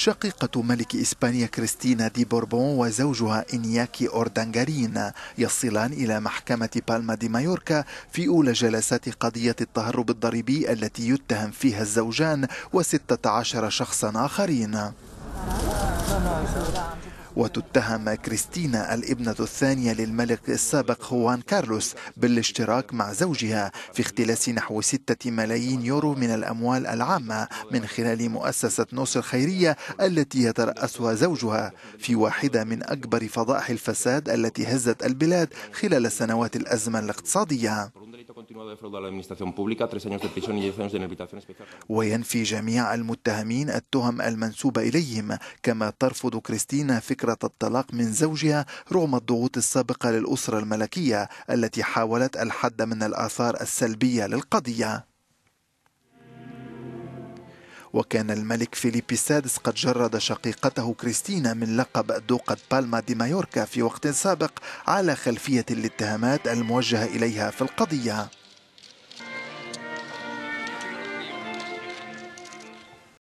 شقيقة ملك إسبانيا كريستينا دي بوربون وزوجها إنياكي أوردانغارين يصلان إلى محكمة بالما دي مايوركا في أولى جلسات قضية التهرب الضريبي التي يتهم فيها الزوجان و16 شخصا آخرين وتتهم كريستينا الابنة الثانية للملك السابق هوان كارلوس بالاشتراك مع زوجها في اختلاس نحو 6 ملايين يورو من الأموال العامة من خلال مؤسسة نصر الخيرية التي يترأسها زوجها في واحدة من أكبر فضائح الفساد التي هزت البلاد خلال سنوات الأزمة الاقتصادية وينفي جميع المتهمين التهم المنسوبة إليهم كما ترفض كريستينا فكرة الطلاق من زوجها رغم الضغوط السابقة للأسرة الملكية التي حاولت الحد من الآثار السلبية للقضية وكان الملك فيليب السادس قد جرد شقيقته كريستينا من لقب دوقة بالما دي مايوركا في وقت سابق على خلفية الاتهامات الموجهة إليها في القضية